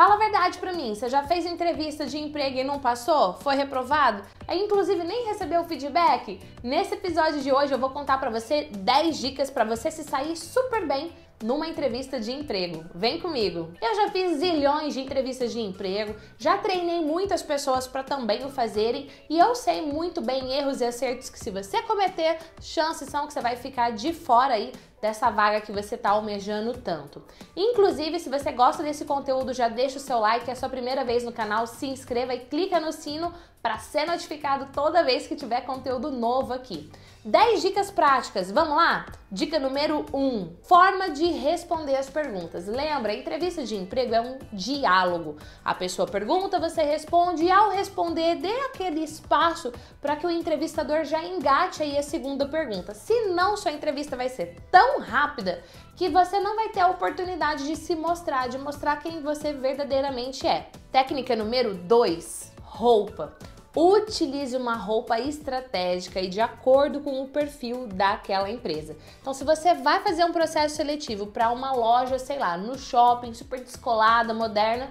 Fala a verdade pra mim, você já fez entrevista de emprego e não passou? Foi reprovado? é inclusive nem recebeu feedback? Nesse episódio de hoje eu vou contar para você 10 dicas para você se sair super bem numa entrevista de emprego. Vem comigo. Eu já fiz zilhões de entrevistas de emprego, já treinei muitas pessoas para também o fazerem e eu sei muito bem erros e acertos que se você cometer, chances são que você vai ficar de fora aí dessa vaga que você está almejando tanto. Inclusive, se você gosta desse conteúdo, já deixa o seu like, é a sua primeira vez no canal, se inscreva e clica no sino para ser notificado toda vez que tiver conteúdo novo aqui. 10 dicas práticas, vamos lá? Dica número 1: um, forma de responder as perguntas. Lembra, entrevista de emprego é um diálogo. A pessoa pergunta, você responde, e ao responder, dê aquele espaço para que o entrevistador já engate aí a segunda pergunta. Senão, sua entrevista vai ser tão rápida que você não vai ter a oportunidade de se mostrar, de mostrar quem você verdadeiramente é. Técnica número 2: roupa utilize uma roupa estratégica e de acordo com o perfil daquela empresa. Então, se você vai fazer um processo seletivo para uma loja, sei lá, no shopping, super descolada, moderna,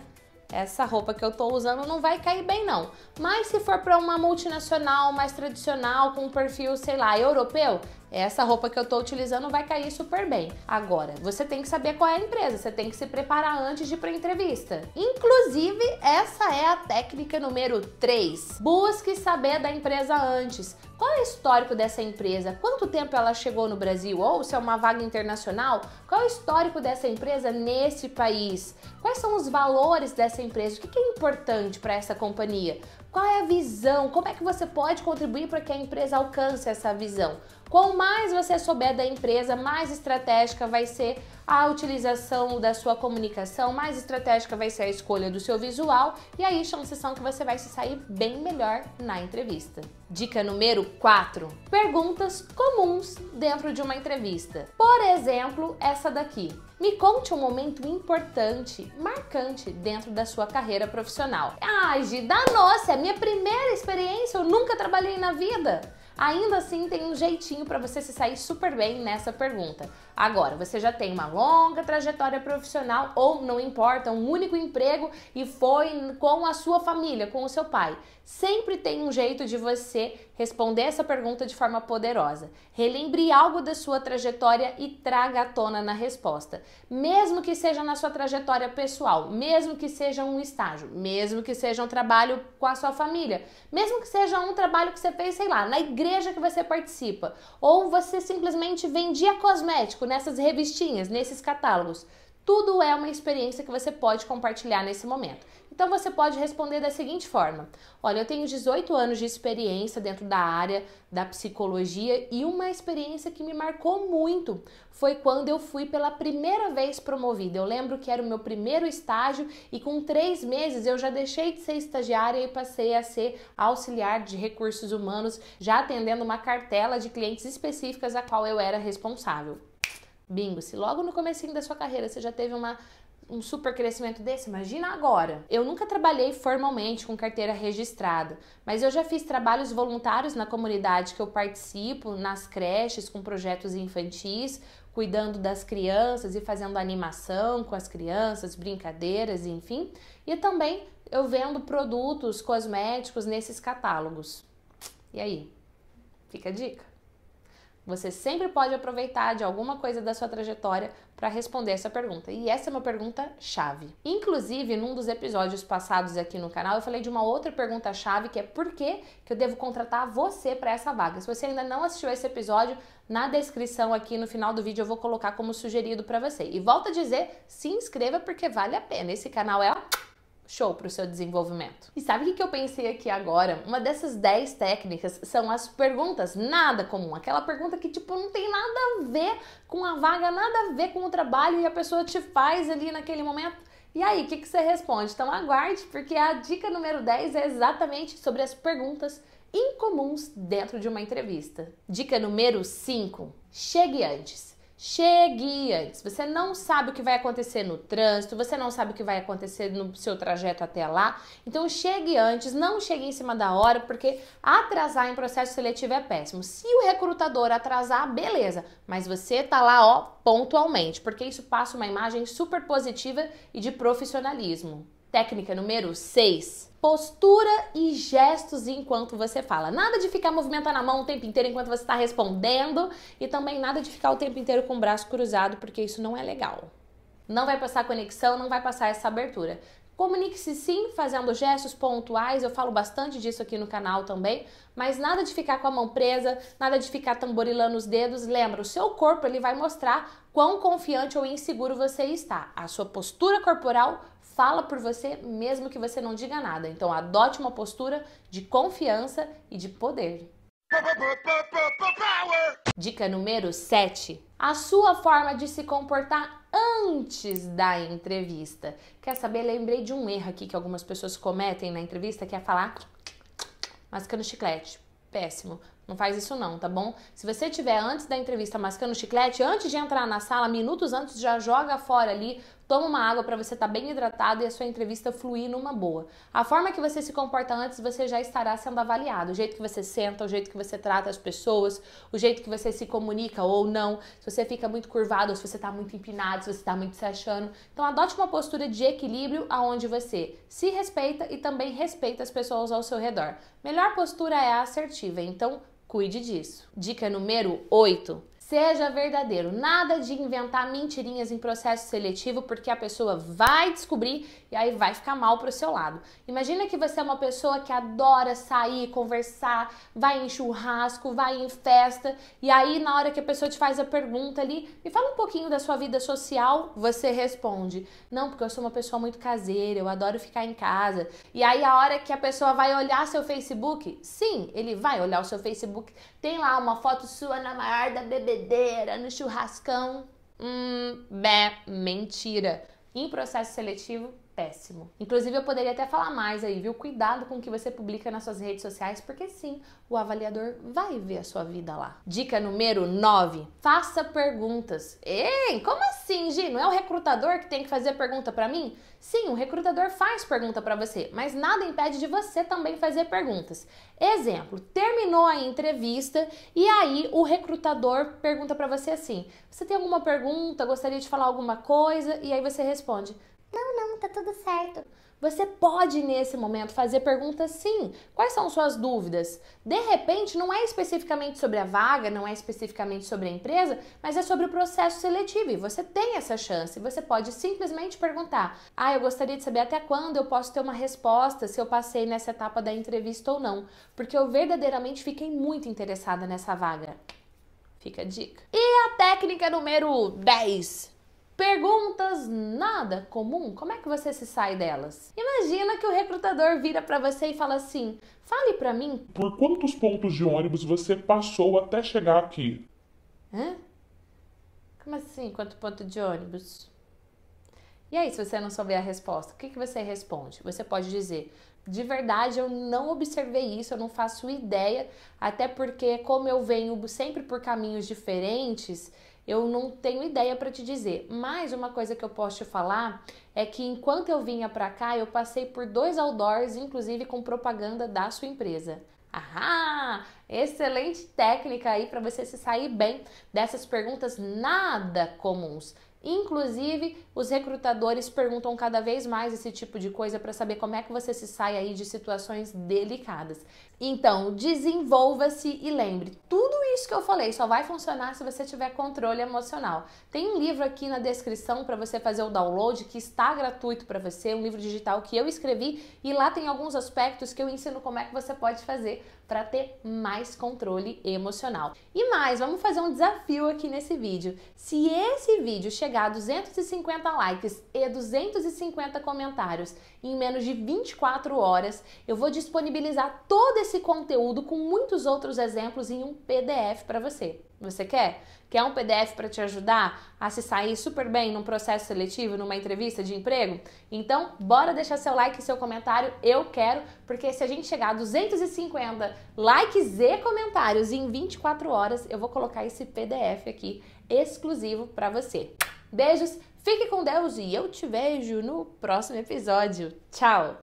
essa roupa que eu tô usando não vai cair bem não. Mas se for para uma multinacional mais tradicional, com um perfil, sei lá, europeu, essa roupa que eu estou utilizando vai cair super bem. Agora, você tem que saber qual é a empresa, você tem que se preparar antes de ir pra entrevista. Inclusive, essa é a técnica número 3. Busque saber da empresa antes. Qual é o histórico dessa empresa? Quanto tempo ela chegou no Brasil? Ou se é uma vaga internacional, qual é o histórico dessa empresa nesse país? Quais são os valores dessa empresa? O que é importante para essa companhia? Qual é a visão? Como é que você pode contribuir para que a empresa alcance essa visão? Quanto mais você souber da empresa, mais estratégica vai ser a utilização da sua comunicação, mais estratégica vai ser a escolha do seu visual e aí chances sessão que você vai se sair bem melhor na entrevista. Dica número 4: perguntas comuns dentro de uma entrevista. Por exemplo, essa daqui. Me conte um momento importante, marcante dentro da sua carreira profissional. Ai, Gida, nossa, é a minha primeira experiência, eu nunca trabalhei na vida. Ainda assim, tem um jeitinho para você se sair super bem nessa pergunta. Agora, você já tem uma longa trajetória profissional ou não importa, um único emprego e foi com a sua família, com o seu pai. Sempre tem um jeito de você responder essa pergunta de forma poderosa. Relembre algo da sua trajetória e traga à tona na resposta. Mesmo que seja na sua trajetória pessoal, mesmo que seja um estágio, mesmo que seja um trabalho com a sua família, mesmo que seja um trabalho que você fez, sei lá, na igreja igreja que você participa, ou você simplesmente vendia cosmético nessas revistinhas, nesses catálogos. Tudo é uma experiência que você pode compartilhar nesse momento. Então você pode responder da seguinte forma: Olha, eu tenho 18 anos de experiência dentro da área da psicologia e uma experiência que me marcou muito foi quando eu fui pela primeira vez promovida. Eu lembro que era o meu primeiro estágio e com três meses eu já deixei de ser estagiária e passei a ser auxiliar de recursos humanos, já atendendo uma cartela de clientes específicas a qual eu era responsável. Bingo, se logo no começo da sua carreira você já teve uma um super crescimento desse, imagina agora. Eu nunca trabalhei formalmente com carteira registrada, mas eu já fiz trabalhos voluntários na comunidade que eu participo, nas creches, com projetos infantis, cuidando das crianças e fazendo animação com as crianças, brincadeiras, enfim. E também eu vendo produtos cosméticos nesses catálogos. E aí? Fica a dica. Você sempre pode aproveitar de alguma coisa da sua trajetória para responder essa pergunta. E essa é uma pergunta chave. Inclusive, num dos episódios passados aqui no canal, eu falei de uma outra pergunta chave que é por que eu devo contratar você para essa vaga. Se você ainda não assistiu esse episódio, na descrição aqui no final do vídeo eu vou colocar como sugerido para você. E volta a dizer, se inscreva porque vale a pena. Esse canal é show para o seu desenvolvimento. E sabe o que eu pensei aqui agora? Uma dessas 10 técnicas são as perguntas nada comum, aquela pergunta que tipo não tem nada a ver com a vaga, nada a ver com o trabalho e a pessoa te faz ali naquele momento. E aí, o que, que você responde? Então aguarde, porque a dica número 10 é exatamente sobre as perguntas incomuns dentro de uma entrevista. Dica número 5: chegue antes. Chegue antes. Você não sabe o que vai acontecer no trânsito, você não sabe o que vai acontecer no seu trajeto até lá. Então chegue antes, não chegue em cima da hora, porque atrasar em processo seletivo é péssimo. Se o recrutador atrasar, beleza, mas você tá lá, ó, pontualmente, porque isso passa uma imagem super positiva e de profissionalismo. Técnica número 6. Postura e gestos enquanto você fala. Nada de ficar movimentando a mão o tempo inteiro enquanto você está respondendo e também nada de ficar o tempo inteiro com o braço cruzado, porque isso não é legal. Não vai passar conexão, não vai passar essa abertura. Comunique-se sim, fazendo gestos pontuais, eu falo bastante disso aqui no canal também, mas nada de ficar com a mão presa, nada de ficar tamborilando os dedos. Lembra, o seu corpo ele vai mostrar quão confiante ou inseguro você está. A sua postura corporal fala por você mesmo que você não diga nada. Então adote uma postura de confiança e de poder. Dica número 7. A sua forma de se comportar antes da entrevista. Quer saber? Lembrei de um erro aqui que algumas pessoas cometem na entrevista, que é falar mascando chiclete. Péssimo. Não faz isso não, tá bom? Se você tiver antes da entrevista mascando chiclete, antes de entrar na sala, minutos antes, já joga fora ali, toma uma água para você estar tá bem hidratado e a sua entrevista fluir numa boa. A forma que você se comporta antes, você já estará sendo avaliado. O jeito que você senta, o jeito que você trata as pessoas, o jeito que você se comunica ou não, se você fica muito curvado, se você está muito empinado, se você está muito se achando. Então adote uma postura de equilíbrio aonde você se respeita e também respeita as pessoas ao seu redor. Melhor postura é a assertiva. Então Cuide disso. Dica número 8 Seja verdadeiro. Nada de inventar mentirinhas em processo seletivo, porque a pessoa vai descobrir e aí vai ficar mal pro seu lado. Imagina que você é uma pessoa que adora sair, conversar, vai em churrasco, vai em festa, e aí na hora que a pessoa te faz a pergunta ali, me fala um pouquinho da sua vida social, você responde: "Não, porque eu sou uma pessoa muito caseira, eu adoro ficar em casa". E aí a hora que a pessoa vai olhar seu Facebook, sim, ele vai olhar o seu Facebook, tem lá uma foto sua na maior da bebê bebedeira, no churrascão. Hum, bé, mentira. Em processo seletivo, péssimo. Inclusive, eu poderia até falar mais aí, viu? Cuidado com o que você publica nas suas redes sociais, porque sim, o avaliador vai ver a sua vida lá. Dica número 9: faça perguntas. Ei, como assim, Gi? Não é o recrutador que tem que fazer pergunta para mim? Sim, o recrutador faz pergunta para você, mas nada impede de você também fazer perguntas. Exemplo: terminou a entrevista e aí o recrutador pergunta para você assim: você tem alguma pergunta? Gostaria de falar alguma coisa? E aí você responde: não, não, tá tudo certo. Você pode, nesse momento, fazer perguntas sim. Quais são suas dúvidas? De repente, não é especificamente sobre a vaga, não é especificamente sobre a empresa, mas é sobre o processo seletivo. E você tem essa chance. Você pode simplesmente perguntar: Ah, eu gostaria de saber até quando eu posso ter uma resposta se eu passei nessa etapa da entrevista ou não. Porque eu verdadeiramente fiquei muito interessada nessa vaga. Fica a dica. E a técnica número 10? Perguntas nada comum, como é que você se sai delas? Imagina que o recrutador vira para você e fala assim: "Fale para mim, por quantos pontos de ônibus você passou até chegar aqui?" Hã? Como assim, quanto ponto de ônibus? E aí, se você não souber a resposta, o que, que você responde? Você pode dizer: de verdade, eu não observei isso, eu não faço ideia, até porque, como eu venho sempre por caminhos diferentes, eu não tenho ideia para te dizer. Mas uma coisa que eu posso te falar é que enquanto eu vinha para cá, eu passei por dois outdoors, inclusive com propaganda da sua empresa. Ahá! Excelente técnica aí para você se sair bem dessas perguntas nada comuns. Inclusive, os recrutadores perguntam cada vez mais esse tipo de coisa para saber como é que você se sai aí de situações delicadas. Então, desenvolva-se e lembre, tudo isso que eu falei só vai funcionar se você tiver controle emocional. Tem um livro aqui na descrição para você fazer o download que está gratuito para você, um livro digital que eu escrevi e lá tem alguns aspectos que eu ensino como é que você pode fazer para ter mais controle emocional. E mais, vamos fazer um desafio aqui nesse vídeo. Se esse vídeo chegar a 250 likes e 250 comentários em menos de 24 horas, eu vou disponibilizar todo esse esse conteúdo com muitos outros exemplos em um PDF para você. Você quer? Quer um PDF para te ajudar a se sair super bem num processo seletivo, numa entrevista de emprego? Então, bora deixar seu like e seu comentário. Eu quero, porque se a gente chegar a 250 likes e comentários em 24 horas, eu vou colocar esse PDF aqui exclusivo para você. Beijos, fique com Deus e eu te vejo no próximo episódio. Tchau!